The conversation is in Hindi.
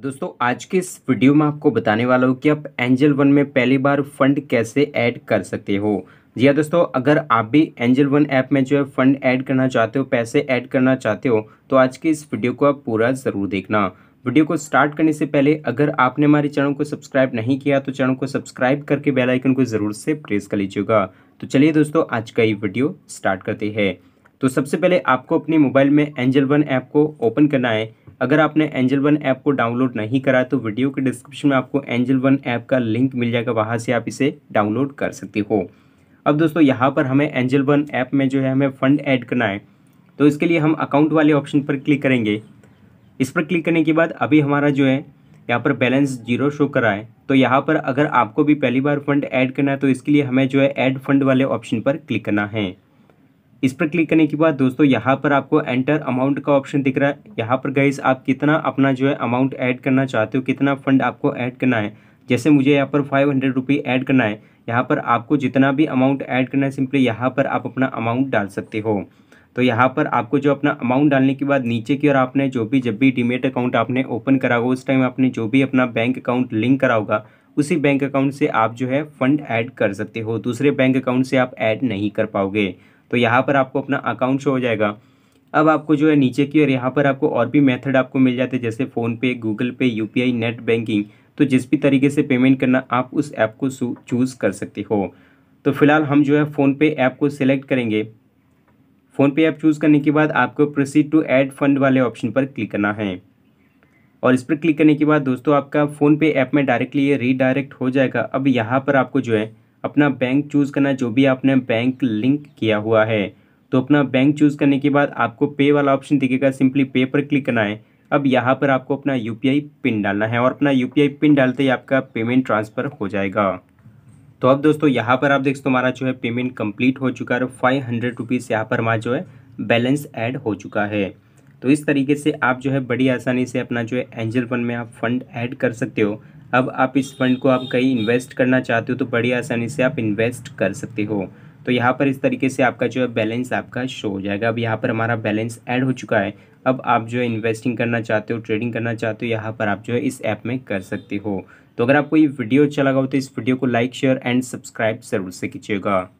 दोस्तों आज के इस वीडियो में आपको बताने वाला हूँ कि आप एंजल वन में पहली बार फंड कैसे ऐड कर सकते हो जी हाँ दोस्तों अगर आप भी एंजल वन ऐप में जो है फंड ऐड करना चाहते हो पैसे ऐड करना चाहते हो तो आज के इस वीडियो को आप पूरा ज़रूर देखना वीडियो को स्टार्ट करने से पहले अगर आपने हमारे चैनल को सब्सक्राइब नहीं किया तो चैनल को सब्सक्राइब करके बेलाइकन को ज़रूर से प्रेस कर लीजिएगा तो चलिए दोस्तों आज का ये वीडियो स्टार्ट करते हैं तो सबसे पहले आपको अपने मोबाइल में एंजल वन ऐप को ओपन करना है अगर आपने एंजल वन ऐप को डाउनलोड नहीं करा तो वीडियो के डिस्क्रिप्शन में आपको एंजल वन ऐप का लिंक मिल जाएगा वहाँ से आप इसे डाउनलोड कर सकते हो अब दोस्तों यहाँ पर हमें एंजल वन ऐप में जो है हमें फ़ंड ऐड करना है तो इसके लिए हम अकाउंट वाले ऑप्शन पर क्लिक करेंगे इस पर क्लिक करने के बाद अभी हमारा जो है यहाँ पर बैलेंस जीरो शो करा है तो यहाँ पर अगर आपको भी पहली बार फंड ऐड करना है तो इसके लिए हमें जो है ऐड फंड वाले ऑप्शन पर क्लिक करना है इस पर क्लिक करने के बाद दोस्तों यहाँ पर आपको एंटर अमाउंट का ऑप्शन दिख रहा है यहाँ पर गाइज आप कितना अपना जो है अमाउंट ऐड करना चाहते हो कितना फंड आपको ऐड करना है जैसे मुझे यहाँ पर फाइव हंड्रेड रुपी ऐड करना है यहाँ पर आपको जितना भी अमाउंट ऐड करना है सिंपली यहाँ पर आप अपना अमाउंट डाल सकते हो तो यहाँ पर आपको जो अपना अमाउंट डालने के बाद नीचे की ओर आपने जो भी जब भी डीमेट अकाउंट आपने ओपन करा होगा उस टाइम आपने जो भी अपना बैंक अकाउंट लिंक करा होगा उसी बैंक अकाउंट से आप जो है फंड ऐड कर सकते हो दूसरे बैंक अकाउंट से आप ऐड नहीं कर पाओगे तो यहाँ पर आपको अपना अकाउंट शो हो जाएगा अब आपको जो है नीचे की और यहाँ पर आपको और भी मेथड आपको मिल जाते हैं जैसे PhonePe Google Pay UPI net banking तो जिस भी तरीके से पेमेंट करना आप उस ऐप को चूज़ कर सकते हो तो फिलहाल हम जो है फ़ोनपे ऐप को सिलेक्ट करेंगे फ़ोनपे ऐप चूज़ करने के बाद आपको प्रोसीड टू ऐड फंड वाले ऑप्शन पर क्लिक करना है और इस पर क्लिक करने के बाद दोस्तों आपका फ़ोनपे ऐप में डायरेक्टली ये रीडायरेक्ट हो जाएगा अब यहाँ पर आपको जो है अपना बैंक चूज़ करना जो भी आपने बैंक लिंक किया हुआ है तो अपना बैंक चूज़ करने के बाद आपको पे वाला ऑप्शन दिखेगा सिंपली पे पर क्लिक करना है अब यहाँ पर आपको अपना यू पिन डालना है और अपना यू पिन डालते ही आपका पेमेंट ट्रांसफ़र हो जाएगा तो अब दोस्तों यहाँ पर आप देख सकते हमारा जो है पेमेंट कंप्लीट हो चुका है फाइव हंड्रेड रुपीज़ यहाँ पर हमारा जो है बैलेंस ऐड हो चुका है तो इस तरीके से आप जो है बड़ी आसानी से अपना जो है एंजल फंड में आप फंड ऐड कर सकते हो अब आप इस फंड को आप कहीं इन्वेस्ट करना चाहते हो तो बड़ी आसानी से आप इन्वेस्ट कर सकते हो तो यहाँ पर इस तरीके से आपका जो है बैलेंस आपका शो हो जाएगा अब यहाँ पर हमारा बैलेंस ऐड हो चुका है अब आप जो है इन्वेस्टिंग करना चाहते हो ट्रेडिंग करना चाहते हो यहाँ पर आप जो है इस ऐप में कर सकते हो तो अगर आपको ये वीडियो अच्छा लगा हो तो इस वीडियो को लाइक शेयर एंड सब्सक्राइब ज़रूर से कीजिएगा